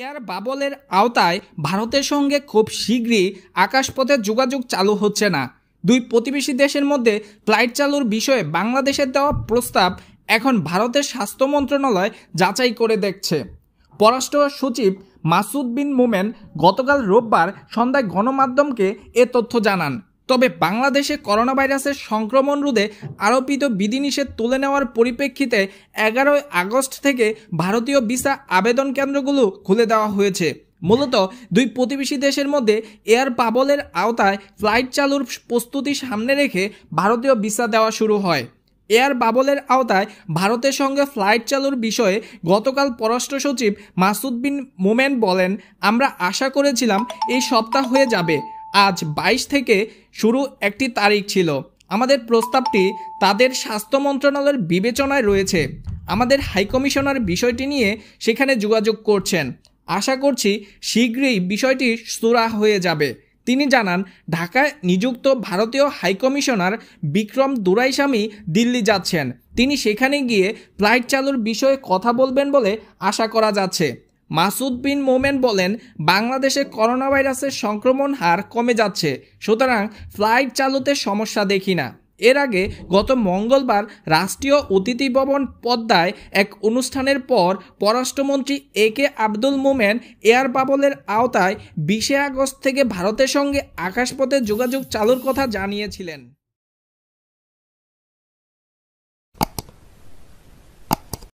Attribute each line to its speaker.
Speaker 1: air বাবলের আওতায় ভারতের সঙ্গে খুব শীঘ্রই আকাশপথে যোগাযোগ চালু হচ্ছে না দুই প্রতিবেশী দেশের মধ্যে ফ্লাইট চালুর বিষয়ে বাংলাদেশের দেওয়া প্রস্তাব এখন ভারতের স্বাস্থ্য মন্ত্রণালয় যাচাই করে দেখছে পররাষ্ট্র সচিব মাসুদ বিন মোমেন গতকাল রোববার সন্ধ্যায় গণমাধ্যমকে এ তথ্য জানান তবে বাংলাদেশে করোনা ভাইরাসের সংক্রমণ রোধে আরোপিত বিধিনিষেধ তুলে নেওয়ার পরিপ্রেক্ষিতে এগারোই আগস্ট থেকে ভারতীয় ভিসা আবেদন কেন্দ্রগুলো খুলে দেওয়া হয়েছে মূলত দুই প্রতিবেশী দেশের মধ্যে এয়ার পাবলের আওতায় ফ্লাইট চালুর প্রস্তুতি সামনে রেখে ভারতীয় ভিসা দেওয়া শুরু হয় এয়ার বাবলের আওতায় ভারতের সঙ্গে ফ্লাইট চালুর বিষয়ে গতকাল পররাষ্ট্র সচিব মাসুদ বিন মোমেন বলেন আমরা আশা করেছিলাম এই সপ্তাহ হয়ে যাবে আজ ২২ থেকে শুরু একটি তারিখ ছিল আমাদের প্রস্তাবটি তাদের স্বাস্থ্য মন্ত্রণালয়ের বিবেচনায় রয়েছে আমাদের হাইকমিশনার বিষয়টি নিয়ে সেখানে যোগাযোগ করছেন আশা করছি শীঘ্রই বিষয়টি সুরা হয়ে যাবে তিনি জানান ঢাকায় নিযুক্ত ভারতীয় হাইকমিশনার বিক্রম দুরাইস্বামী দিল্লি যাচ্ছেন তিনি সেখানে গিয়ে ফ্লাইট চালুর বিষয়ে কথা বলবেন বলে আশা করা যাচ্ছে মাসুদ বিন মোমেন বলেন বাংলাদেশে করোনা ভাইরাসের সংক্রমণ হার কমে যাচ্ছে সুতরাং ফ্লাইট চালুতে সমস্যা দেখি না এর আগে গত মঙ্গলবার রাষ্ট্রীয় অতিথি ভবন পদ্মায় এক অনুষ্ঠানের পর পররাষ্ট্রমন্ত্রী এ কে আব্দুল মোমেন এয়ার বাবলের আওতায় বিশে আগস্ট থেকে ভারতের সঙ্গে আকাশপথে যোগাযোগ চালুর কথা জানিয়েছিলেন